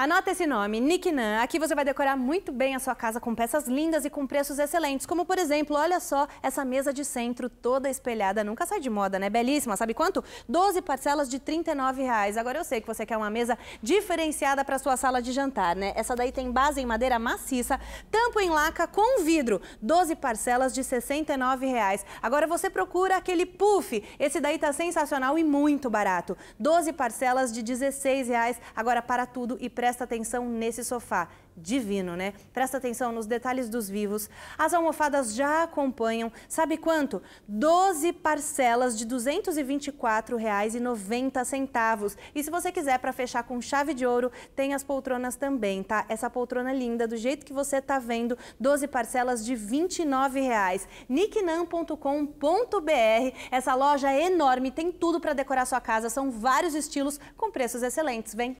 Anota esse nome, Nikinan. Aqui você vai decorar muito bem a sua casa com peças lindas e com preços excelentes. Como, por exemplo, olha só essa mesa de centro toda espelhada. Nunca sai de moda, né? Belíssima. Sabe quanto? 12 parcelas de R$ 39,00. Agora eu sei que você quer uma mesa diferenciada para sua sala de jantar, né? Essa daí tem base em madeira maciça, tampo em laca com vidro. 12 parcelas de R$ 69,00. Agora você procura aquele puff. Esse daí tá sensacional e muito barato. 12 parcelas de R$ 16,00. Agora para tudo e pré presta atenção nesse sofá. Divino, né? Presta atenção nos detalhes dos vivos. As almofadas já acompanham, sabe quanto? 12 parcelas de R$ 224,90. E se você quiser, para fechar com chave de ouro, tem as poltronas também, tá? Essa poltrona linda, do jeito que você tá vendo, 12 parcelas de R$ 29,00. nicknam.com.br. Essa loja é enorme, tem tudo para decorar sua casa, são vários estilos com preços excelentes. Vem!